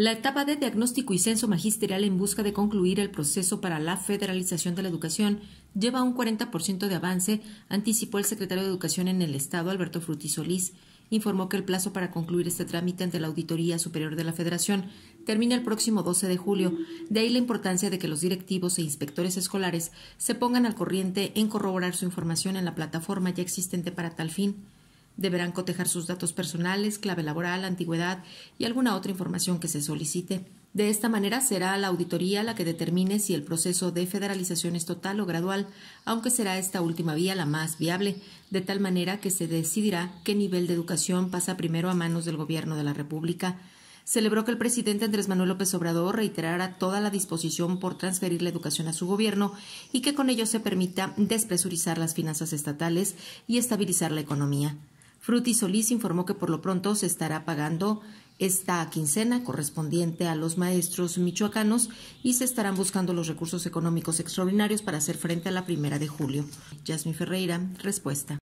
La etapa de diagnóstico y censo magisterial en busca de concluir el proceso para la federalización de la educación lleva un 40% de avance, anticipó el secretario de Educación en el Estado, Alberto Fruti Solís. Informó que el plazo para concluir este trámite ante la Auditoría Superior de la Federación termina el próximo 12 de julio. De ahí la importancia de que los directivos e inspectores escolares se pongan al corriente en corroborar su información en la plataforma ya existente para tal fin. Deberán cotejar sus datos personales, clave laboral, antigüedad y alguna otra información que se solicite. De esta manera será la auditoría la que determine si el proceso de federalización es total o gradual, aunque será esta última vía la más viable, de tal manera que se decidirá qué nivel de educación pasa primero a manos del Gobierno de la República celebró que el presidente Andrés Manuel López Obrador reiterara toda la disposición por transferir la educación a su gobierno y que con ello se permita despresurizar las finanzas estatales y estabilizar la economía. Fruti Solís informó que por lo pronto se estará pagando esta quincena correspondiente a los maestros michoacanos y se estarán buscando los recursos económicos extraordinarios para hacer frente a la primera de julio. Yasmin Ferreira, respuesta.